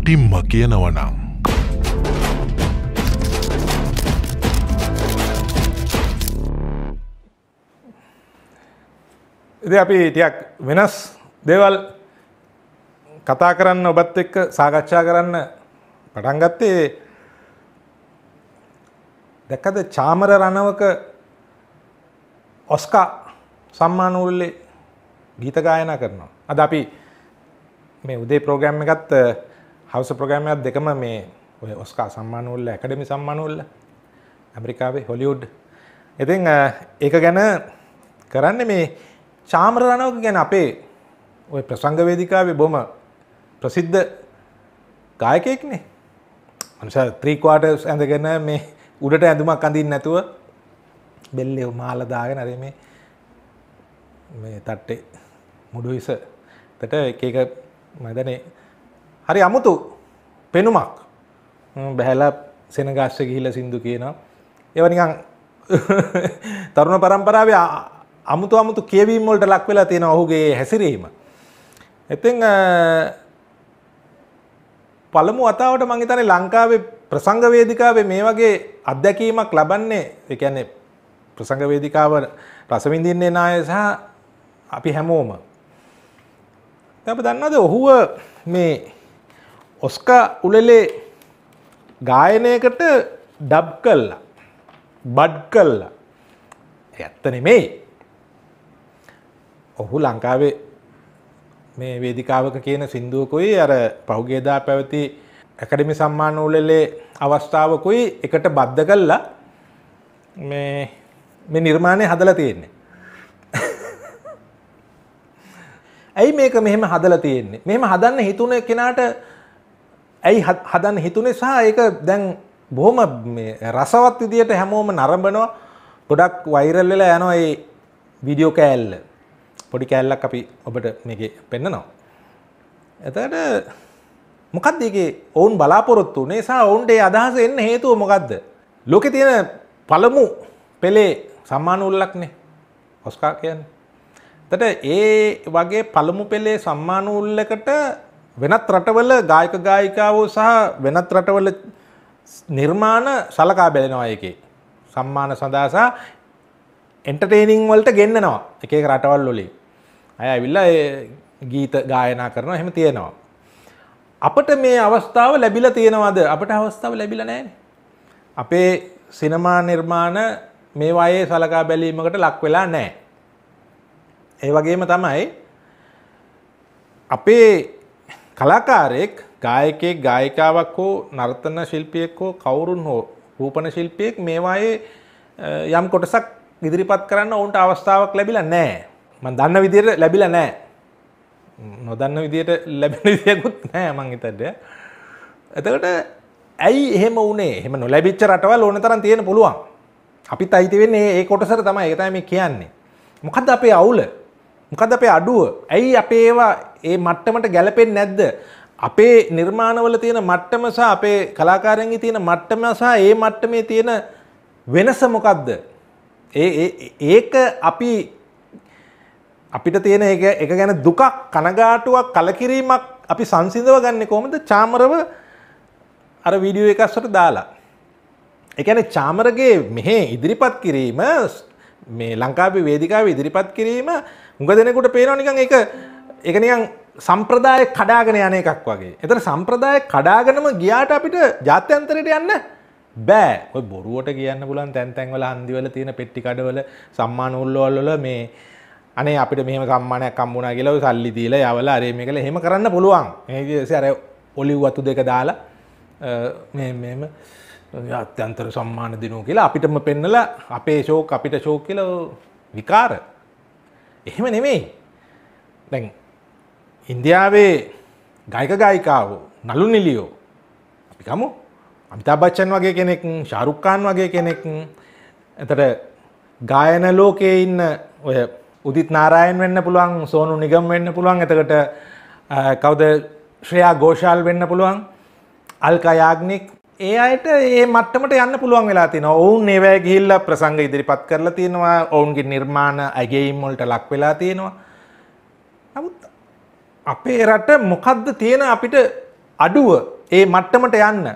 මුටිම්ම කියනවනං. ඉති අපි ටයක් වෙනස් දේවල් කතා කරන්න ඔබත් එක්ක සාකච්ඡා කරන්න පටන්ගත්තේ දැකද චාමර රණවක ඔස්කා සම්මානූල්ලේ ගීත ගායනා කරනවා. අද අපි මේ උදේ ප්‍රෝග්‍රම් එකත් හවස ප්‍රගෑමයක් දෙකම මේ ඔය ඔස්කා සම්මානුල්ල ඇකඩමි සම්මානුල්ල ඇමරිකාවේ හොලිවුඩ් ඉතින් ඒක ගැන කරන්න මේ චාමර රණවක ගැන අපේ ඔය ප්‍රසංගවේදිකාවේ බොම ප්‍රසිද්ධ ගායකයෙක්නේ මනුස ත්‍රීකවාට ඇඳගෙන මේ උඩට ඇඳුමක් අඳින් නැතුව බෙල්ලෙව් මාලදාගෙන අද මේ මේ තට්ටේ මුඩු විසතට එක මදනේ හරි අමුතු පෙනුමක් බැහැල සෙනගස්ස ගිහිල සින්දු කියනවා. එවනිකං තරුණ පරම්පරාව අමුතු අමුතු කියවීම්මොල්ට ලක් වෙලා තියෙන ඔහුගේ හැසිරීම. එතිං පළමු අතාවට මංහිතන ලංකාවේ ප්‍රසංගවේදිකාවේ මේ වගේ අත්දැකීමක් ලබන්නේ එකන්නේ ප්‍රසංගවේදිකාව රසවිඳින්නේ නාය සහ අපි හැමෝම. තැප දන්නද ඔහුව මේ ඔස්කා උලලේ ගායනයකට ඩබ් කල්ලා බඩ් කල්ලා ඇත්ත නෙමෙයි ඔහු ලංකාවේ මේ වේදිකාවක කියන සින්දුවකුයි අර පහුගේදා පැවති ඇකඩමි සම්මාන උලලේ අවස්ථාවකුයි එකට බද්ධ කල්ලා මේ මේ නිර්මාණය හදලා තියෙන්නේ. ඇයි මේක මෙහෙම හදලා තියෙන්නේ? මෙහෙම හදන්න හිතුන කෙනාට ඇයි හදන්න හිතුනේ සහ ඒක දැන් බොහොම රසවත් විදියට හැමෝම නරඹනවා ගොඩක් වෛරල් වෙලා යනවා ඒ වීඩියෝ කෑල්ල. පොඩි කෑල්ලක් අපි ඔබට මේකේ පෙන්නනවා. එතකොට මොකක්ද ඒකේ ඔවුන් බලාපොරොත්තු වුනේ සහ ඔවුන්ට ඒ අදහස එන්න හේතුව මොකද්ද? ලෝකේ තියෙන පළමු පෙලේ සම්මාන උල්ලක්නේ. ඔස්කා කියන්නේ. එතකොට ඒ වගේ පළමු පෙලේ සම්මාන උල්ලකට වෙනත් රටවල ගායක ගායිකාවෝ සහ වෙනත් රටවල නිර්මාණ සලකා බැලෙනවා එකේ සම්මාන සඳහා එන්ටර්ටේනිං වලට ගෙන්න්නනවා එක එක රටවල් වලින් අය ඇවිල්ලා ගීත ගායනා කරනවා එහෙම තියෙනවා අපට මේ අවස්ථාව ලැබිලා තියෙනවද අපට අවස්ථාව ලැබිලා නැහැ අපේ සිනමා නිර්මාණ මේ වයේ සලකා බැලීමකට ලක් වෙලා නැහැ ඒ වගේම තමයි අපේ කලාකාරයෙක් ගායකයෙක් ගායිකාවක් හෝ නර්තන ශිල්පියෙක් හෝ කවුරුන් හෝ රූපණ ශිල්පියෙක් මේවායේ යම් කොටසක් ඉදිරිපත් කරන්න ඔවුන්ට අවස්ථාවක් ලැබිලා නෑ මන් දන්න විදියට ලැබිලා නෑ නොදන්න විදියට ලැබෙන විදියකුත් නෑ මං හිතට එතකට ඇයි එහෙම වනේ එහම නොලැබිච්ච රටවල් ඕන තරන් තියෙන පුළුවන් අපිත් අයිතිවෙන්නේ ඒ කොටසර තමයි එකතම කියන්නේ මොකද අපේ අවුල මොකද අපේ අඩුව ඇයි අපේ ඒවා ඒ මට්ටමට ගැලපෙන් නැද්ද අපේ නිර්මාණවල තියෙන මට්ටම සහ අපේ කලාකාරයන්ගේ තියෙන මට්ටම සහ ඒ මට්ටමේ තියෙන වෙනස මොකක්ද ඒක අපි අපිට තියෙන එක ගැන දුකක් කනගාටුවක් කලකිරීමක් අපි සංසිඳව ගන්න කොහොමද චාමරව අර වීඩියෝ එකස්සට දාලා. එකන චාමරගේ මෙහෙ ඉදිරිපත් කිරීම මේ ලංකාපි වේදිකාව ඉදිරිපත් කිරීම උඟ දෙනකුට පේනනිකං එක එකනිකං සම්ප්‍රදාය කඩාගෙන යන එකක් වගේ. එතන සම්ප්‍රදාය කඩාගෙනම ගියාට අපිට ජාත්‍යන්තරයට යන්න බෑ. ඔය බොරුවට කියන්න පුළුවන් තැන් තැන් වල හන්දිවල තියෙන පෙට්ටි කඩවල සම්මාන උල්ලවල් වල මේ අනේ අපිට මෙහෙම සම්මානයක් හම්බුණා කියලා ඔය සල්ලි දීලා යවලා අරේ මේකල එහෙම කරන්න පුළුවන්. මේ විදිහට අර ඔලිව් අතු දෙක දාලා මේ මෙහෙම අත්‍යන්තර සම්මාන දිනුව කියලා අපිටම පෙන්නලා අපේ ශෝක අපිට ශෝක කියලා විකාර එහෙම නෙමෙයි දැන් ඉන්දියාවේ ගයික ගායිකාවෝ නලු නිලියෝ අපිකමු අමිතාභච්චන් වගේ කෙනෙක් ශාරුක්කාන් වගේ කෙනෙක් ඇතට ගායන ලෝකයේ ඉන්න ඔය උදිත් නාරායන් වෙන්න පුළුවන් සෝනු නිගම් වෙන්න පුළුවන් එතකට කවද ශ්‍රයා ගෝෂාල් වෙන්න පුළුවන් අල්කයාග්නික් ඒ අයට ඒ මට්ටමට යන්න පුළුවන් වෙලා තින ඔවුන් ඒවෑ ගිල්ල ප්‍රසංග ඉදිරිපත් කරලා තියෙනවා ඔවුන්ගේ නිර්මාණ ඇගේම්මොල්ට ලක් වෙලා තියෙනවා නමුත් අපේ රට මොකක්ද තියෙන අපිට අඩුව ඒ මට්ටමට යන්න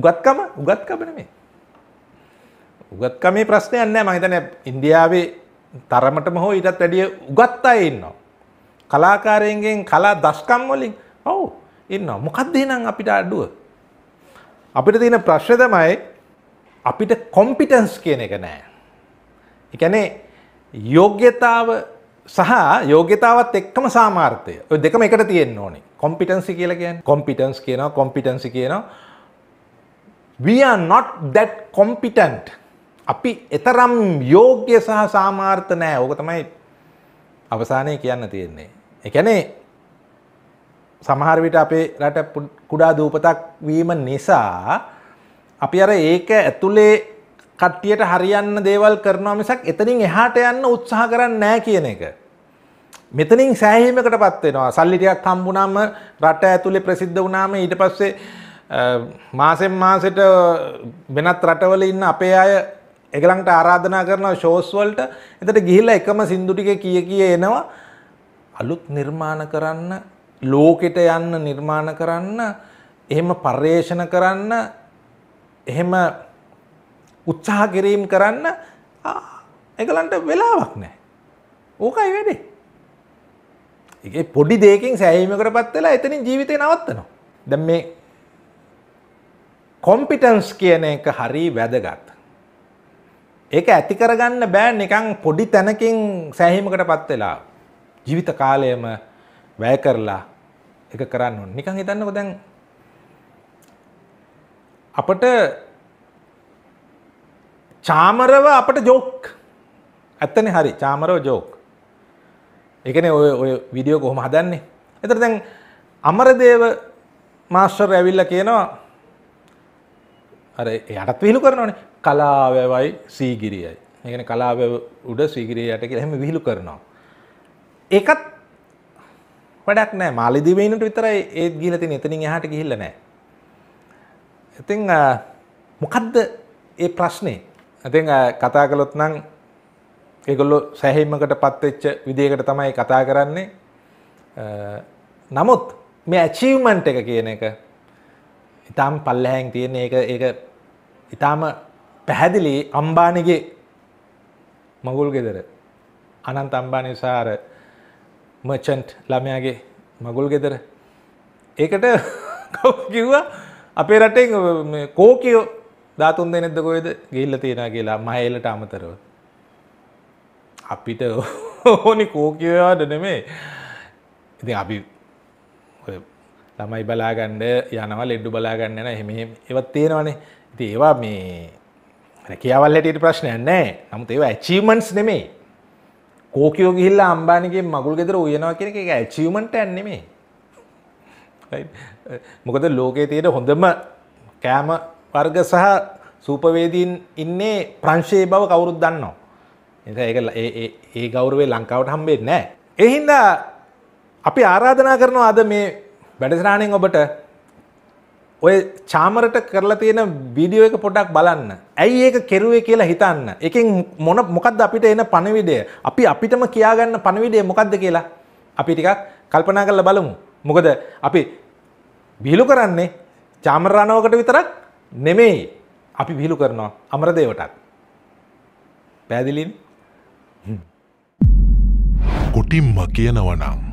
උගත්කම උගත්කමන මේ උගත්කමේ ප්‍රශ්නය නෑ මහිතන ඉන්දියාවේ තරමටම හෝ ඉටත් වැඩිය උගත් අයඉන්නවා කලාකාරයන්ගෙන් කලා දස්කම් වලින් ඔවු ඉන්නවා. මොකක්ද එහෙනම් අපිට අඩුව? අපිට තියෙන ප්‍රශ්නේ තමයි අපිට කොම්පිටන්ස් කියන එක නෑ. ඒ කියන්නේ යෝග්‍යතාව සහ යෝග්‍යතාවත් එක්කම සාමාර්ථය. ඔය දෙකම එකට තියෙන්න ඕනේ. කොම්පිටන්සි කියලා කියන්නේ කොම්පිටන්ස් කියනවා කොම්පිටන්සි කියනවා we are not that competent. අපි එතරම් යෝග්‍ය සහ සාමාර්ථ නෑ. ඕක තමයි අවසානයේ කියන්න තියෙන්නේ. ඒ කියන්නේ සමහරවිට අපේ රට කුඩා දූපතක් වීම නිසා අපි අර ඒක ඇතුළේ කට්ටියට හරියන්න දේවල් කරනවා මිසක් එතනින් එහාට යන්න උත්සාහ කරන්නේ නැහැ කියන එක. මෙතනින් සෑහීමකට පත් වෙනවා. සල්ලි ටිකක් හම්බුනාම රට ඇතුලේ ප්‍රසිද්ධ වුණාම ඊට පස්සේ මාසෙන් මාසෙට වෙනත් රටවල ඉන්න අපේ අය ඒගලන්ට ආරාධනා කරන ෂෝස් වලට එතට ගිහිල්ලා එකම සින්දු ටික කී කී එනවා. අලුත් නිර්මාණ කරන්න ලෝකෙට යන්න නිර්මාණ කරන්න එහෙම පර්යේෂණ කරන්න එහෙම උත්සාහ කිරීම් කරන්න එකලන්ට වෙලාවක් නෑ. ඕකයි වැඩේ. ඒ පොඩි දෙකින් සෑහීමකට පත් වෙලා එතනින් ජීවිතය නවත්තනවා. දැන් මේ කොම්පිටන්ස් කියන එක හරි වැදගත්. ඒක ඇති කරගන්න බෑ නිකන් පොඩි තැනකින් සෑහීමකට පත් වෙලා ජීවිත කාලයම වැය කරලා එක කරන්න ඕන. නිකන් හිතන්නකෝ දැන් අපට චාමරව අපට ජෝක් ඇත්තනේ හරි චාමරව ජෝක්. ඒ කියන්නේ ඔය ඔය වීඩියෝ කොහොම හදන්නේ? එතන දැන් අමරදේව මාස්ටර් ඇවිල්ලා කියනවා අර යටත් විහිළු කරනවනේ කලාවැවයි සීගිරියයි. ඒ කියන්නේ කලාවැව උඩ සීගිරිය යට කියලා එහෙම විහිළු කරනවා. ඒකත් වැඩක් නෑ මාලිදිවයිනට විතරයි ඒත් ගිලතින එතනින් එහට ගිහිල්ල නෑ. ඉතිං මොකදද ඒ ප්‍රශ්නය ඇති කතා කළොත් නං ඒගොල්ලො සැහෙීමකට පත්වෙච්ච විදිකට තමයි කතා කරන්නේ නමුත් මේ ඇචීවමන්ට් එක කියන එක ඉතාම් පල්ලහැන් තියෙන ඒ ඒ ඉතාම පැහැදිලි අම්බානගේ මගුල් ගෙදර අනන්ත අම්බානිසාර මචන්ට් ළමයාගේ මගුල් ගෙදර ඒකට කිව්වා අපේ රටෙන් කෝකයෝ ධාතුන් දෙනෙද කොයද ගිල්ල තියෙන කියලා මහලට අමතරව අපිට ඕනි කෝකයවාට නෙමේ ඉති අපි ළමයි බලාගණ්ඩ යනවා ලෙඩ්ඩු බලාගන්න න එහෙම ඒවත් තියෙනවනේ ඉති ඒවා මේ කියවල්ලට ප්‍රශ්නයන්නේ නමුත් ඒවා ඇචීමන්ස් නෙමේ කෝකයෝ ගිහිල්ලා අම්බානිගේ මගුල් ගෙදර උයනවා කියන එක ඇචීව්මන්ට් එකක් නෙමෙයි. මොකද ලෝකයේ තියෙන හොඳම කෑම වර්ග සහ සූපවේදීන් ඉන්නේ ප්‍රංශයේ බව කවුරුත් දන්නවා. ඒක ඒක ඒ ගෞරවේ ලංකාවට හම්බෙන්නේ නැහැ. ඒ හින්දා අපි ආරාධනා කරනවා අද මේ වැඩසටහනෙන් ඔබට ඔය චාමරට කරලා තියෙන වීඩියෝ එක පොඩක් බලන්න. ඇයි ඒක කෙරුවේ කියලා හිතන්න. එකෙන් මොන මොකද්ද අපිට එන පණවිඩය? අපි අපිටම කියාගන්න පණවිඩය මොකද්ද කියලා අපි ටිකක් කල්පනා කරලා බලමු. මොකද අපි විහිළු කරන්නේ චාමර රණවකට විතරක් නෙමෙයි. අපි විහිළු කරනවා අමරදේවටත්. පැහැදිලිද? කොටිම්ම කියනවනම්